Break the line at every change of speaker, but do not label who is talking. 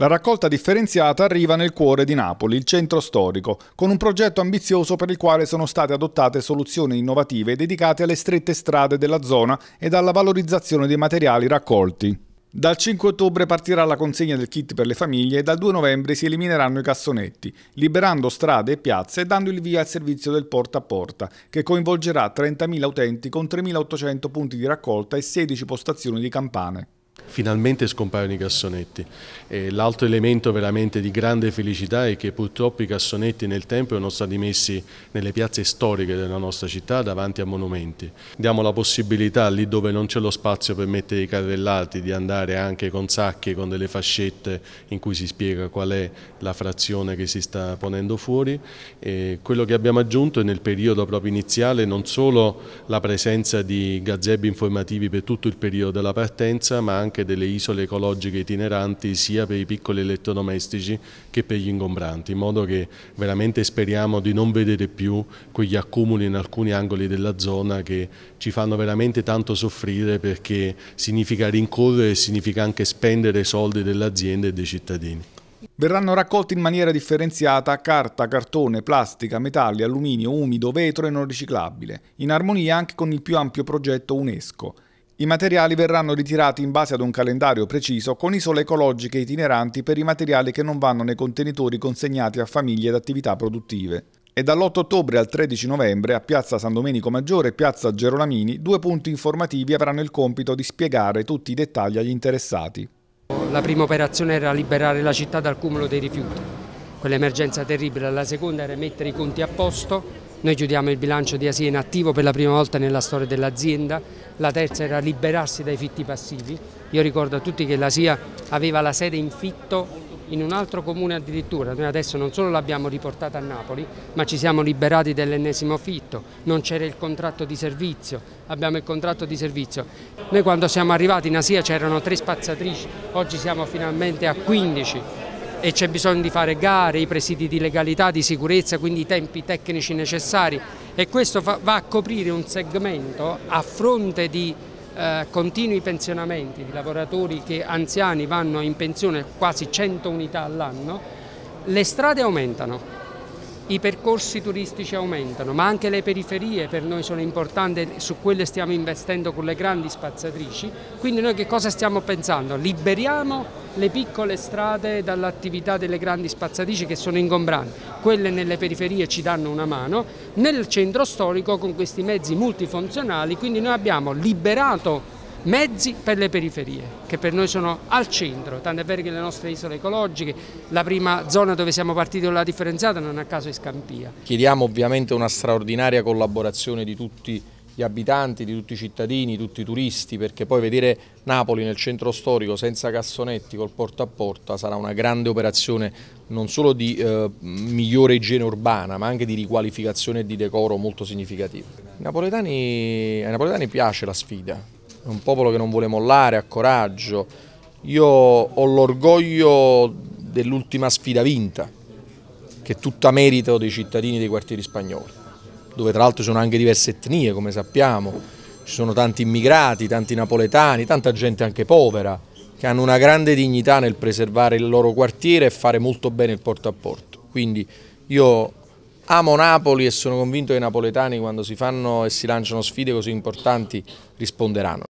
La raccolta differenziata arriva nel cuore di Napoli, il centro storico, con un progetto ambizioso per il quale sono state adottate soluzioni innovative dedicate alle strette strade della zona ed alla valorizzazione dei materiali raccolti. Dal 5 ottobre partirà la consegna del kit per le famiglie e dal 2 novembre si elimineranno i cassonetti, liberando strade e piazze e dando il via al servizio del porta a porta, che coinvolgerà 30.000 utenti con 3.800 punti di raccolta e 16 postazioni di campane
finalmente scompaiono i cassonetti. l'altro elemento veramente di grande felicità è che purtroppo i cassonetti nel tempo erano stati messi nelle piazze storiche della nostra città davanti a monumenti. Diamo la possibilità lì dove non c'è lo spazio per mettere i carrellati di andare anche con sacchi, con delle fascette in cui si spiega qual è la frazione che si sta ponendo fuori. E quello che abbiamo aggiunto è nel periodo proprio iniziale non solo la presenza di gazebi informativi per tutto il periodo della partenza ma anche delle isole ecologiche itineranti sia per i piccoli elettrodomestici che per gli ingombranti, in modo che veramente speriamo di non vedere più quegli accumuli in alcuni angoli della zona che ci fanno veramente tanto soffrire perché significa rincorrere e significa anche spendere soldi delle aziende e dei cittadini.
Verranno raccolti in maniera differenziata carta, cartone, plastica, metalli, alluminio, umido, vetro e non riciclabile, in armonia anche con il più ampio progetto UNESCO. I materiali verranno ritirati in base ad un calendario preciso con isole ecologiche itineranti per i materiali che non vanno nei contenitori consegnati a famiglie ed attività produttive. E dall'8 ottobre al 13 novembre a Piazza San Domenico Maggiore e Piazza Gerolamini due punti informativi avranno il compito di spiegare tutti i dettagli agli interessati.
La prima operazione era liberare la città dal cumulo dei rifiuti quell'emergenza terribile, la seconda era mettere i conti a posto, noi chiudiamo il bilancio di Asia in attivo per la prima volta nella storia dell'azienda, la terza era liberarsi dai fitti passivi, io ricordo a tutti che l'Asia aveva la sede in fitto in un altro comune addirittura, noi adesso non solo l'abbiamo riportata a Napoli, ma ci siamo liberati dell'ennesimo fitto, non c'era il contratto di servizio, abbiamo il contratto di servizio. Noi quando siamo arrivati in Asia c'erano tre spazzatrici, oggi siamo finalmente a 15 e c'è bisogno di fare gare, i presidi di legalità, di sicurezza, quindi i tempi tecnici necessari e questo fa, va a coprire un segmento a fronte di eh, continui pensionamenti di lavoratori che anziani vanno in pensione quasi 100 unità all'anno, le strade aumentano. I percorsi turistici aumentano, ma anche le periferie per noi sono importanti, su quelle stiamo investendo con le grandi spazzatrici. Quindi noi che cosa stiamo pensando? Liberiamo le piccole strade dall'attività delle grandi spazzatrici che sono ingombranti. Quelle nelle periferie ci danno una mano, nel centro storico con questi mezzi multifunzionali, quindi noi abbiamo liberato mezzi per le periferie, che per noi sono al centro, tant'è vero che le nostre isole ecologiche, la prima zona dove siamo partiti con la differenziata non a caso è Scampia.
Chiediamo ovviamente una straordinaria collaborazione di tutti i gli abitanti, di tutti i cittadini, tutti i turisti, perché poi vedere Napoli nel centro storico senza cassonetti col porta a porta sarà una grande operazione non solo di eh, migliore igiene urbana ma anche di riqualificazione e di decoro molto significativa. Napoletani, ai napoletani piace la sfida, è un popolo che non vuole mollare, ha coraggio. Io ho l'orgoglio dell'ultima sfida vinta, che è tutta merito dei cittadini dei quartieri spagnoli dove tra l'altro ci sono anche diverse etnie come sappiamo, ci sono tanti immigrati, tanti napoletani, tanta gente anche povera che hanno una grande dignità nel preservare il loro quartiere e fare molto bene il porto a porto. Quindi io amo Napoli e sono convinto che i napoletani quando si fanno e si lanciano sfide così importanti risponderanno.